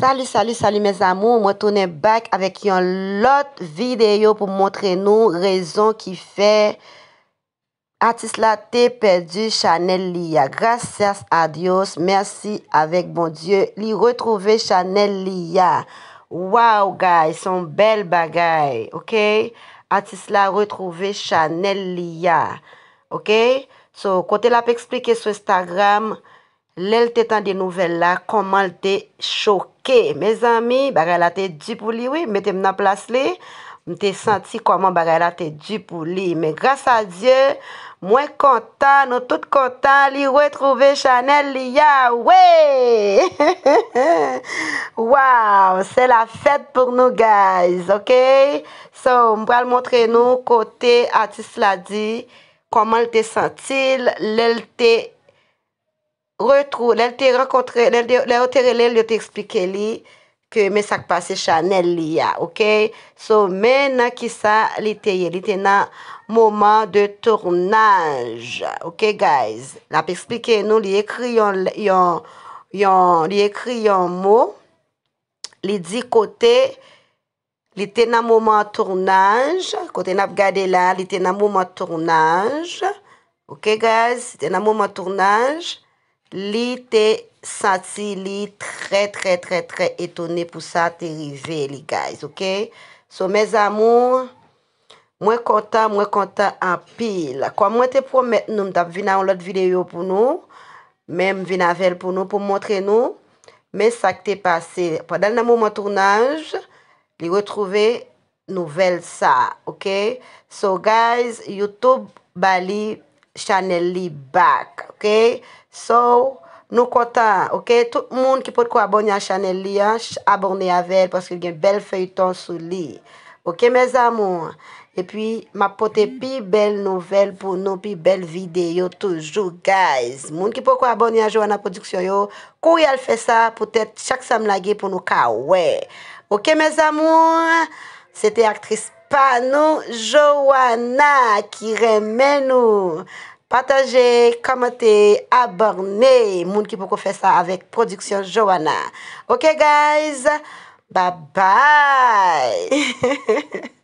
Salut, salut, salut mes amours, moi tourne back avec une autre vidéo pour montrer nous raison qui fait fait la te perdu Chanel Lia. Gracias adios, merci, avec bon Dieu, li retrouver Chanel Wow guys, son bel bagay, ok? Atis la retrouver Chanel Lia. ok? So, côté la sur expliqué sur Instagram... lèl te tan de nouvel la, koman l te chokè. Me zami, bagay la te djipou li, mwen te mna plas li, mte santi koman bagay la te djipou li. Me gras a Diyo, mwen kontan, nou tout kontan, li wè trove Chanel li ya. Wè! Waw! Se la fèt pou nou guys, ok? So, mwen pral montre nou, kote ati sladi, koman l te santi, lèl te chokè. Retrou, lèl te rekontre, lèl te rekontre lèl yo te eksplike li ke mè sakpase chanel li ya, ok? So, mena ki sa li teye, li tena mouman de tournage, ok guys? La pe eksplike nou, li ekri yon, yon, yon, li ekri yon mou, li di kote, li tena mouman tournage, kote nap gade la, li tena mouman tournage, ok guys? Tena mouman tournage. Li te satsi li tre tre tre tre etone pou sa te rive li, guys, ok? So, mes amou, mwen konta, mwen konta apil. Kwa mwen te pou met noum tap vina ou lot videyo pou nou, men m vina vel pou nou pou montre nou, men sa te pase, padal nan mou mwen turnanj, li wè trove nou vel sa, ok? So, guys, YouTube bali, chanel li back, ok? So, nou kontan, ok? Tout moun ki qui peut abonye à chanel li hein, an, abonye avel, paske gen bel feuilleton sou li. Ok, mes amours Et puis, ma pote pi bel nouvel pour nou, pi bel videyo toujours, guys. Moun ki pot abonne à a à production yo, kou elle fait ça, peut-être chaque sam lage pou nou ka Ok, mes amours. C'était actrice. Pa nou, Joana ki remen nou. Pataje, komente, aborne, moun ki poko fe sa avèk Produksyon Joana. Ok guys, bye bye.